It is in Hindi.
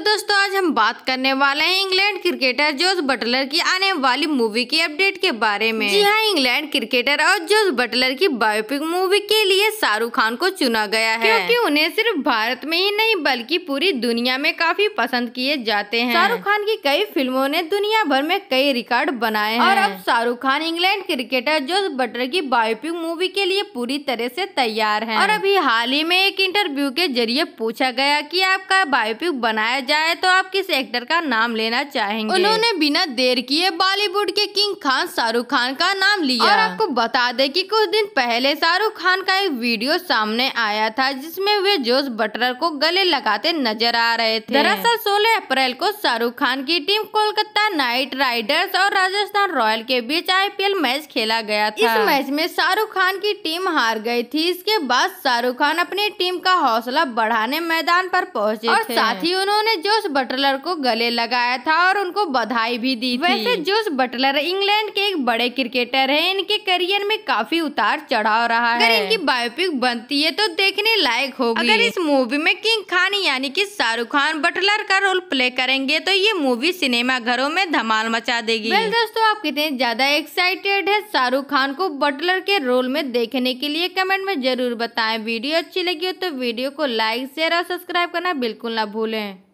तो दोस्तों आज हम बात करने वाले हैं इंग्लैंड क्रिकेटर जोस बटलर की आने वाली मूवी की अपडेट के बारे में जी हाँ इंग्लैंड क्रिकेटर और जोस बटलर की बायोपिक मूवी के लिए शाहरुख खान को चुना गया है क्योंकि उन्हें सिर्फ भारत में ही नहीं बल्कि पूरी दुनिया में काफी पसंद किए जाते हैं शाहरुख खान की कई फिल्मों ने दुनिया भर में कई रिकॉर्ड बनाए हैं और अब Shahrukh Khan England cricketer Jos Buttler की बायोपिक मूवी के लिए पूरी तरह से तैयार है और अभी हाल ही में एक इंटरव्यू के जरिए पूछा गया की आपका बायोपिक बनाया जाए तो आप किस एक्टर का नाम लेना चाहेंगे उन्होंने बिना देर किए बॉलीवुड के किंग खान शाहरुख खान का नाम लिया और आपको बता दे कि कुछ दिन पहले शाहरुख खान का एक वीडियो सामने आया था जिसमें वे जोश बटलर को गले लगाते नजर आ रहे थे दरअसल सोलह अप्रैल को शाहरुख खान की टीम कोलकाता नाइट राइडर्स और राजस्थान रॉयल के बीच आई मैच खेला गया था इस मैच में शाहरुख खान की टीम हार गई थी इसके बाद शाहरुख खान अपनी टीम का हौसला बढ़ाने मैदान पर पहुंचे और साथ ही उन्होंने जोस बटलर को गले लगाया था और उनको बधाई भी दी वैसे जोस बटलर इंग्लैंड के एक बड़े क्रिकेटर हैं इनके करियर में काफी उतार चढ़ाव रहा है अगर इनकी बायोपिक बनती है तो देखने लायक होगी अगर इस मूवी में किंग खान यानी कि शाहरुख खान बटलर का रोल प्ले करेंगे तो ये मूवी सिनेमा घरों में धमाल मचा देगी वेल दोस्तों आप कितने ज्यादा एक्साइटेड है शाहरुख खान को बटलर के रोल में देखने के लिए कमेंट में जरूर बताएं वीडियो अच्छी लगी हो तो वीडियो को लाइक शेयर और सब्सक्राइब करना बिल्कुल ना भूलें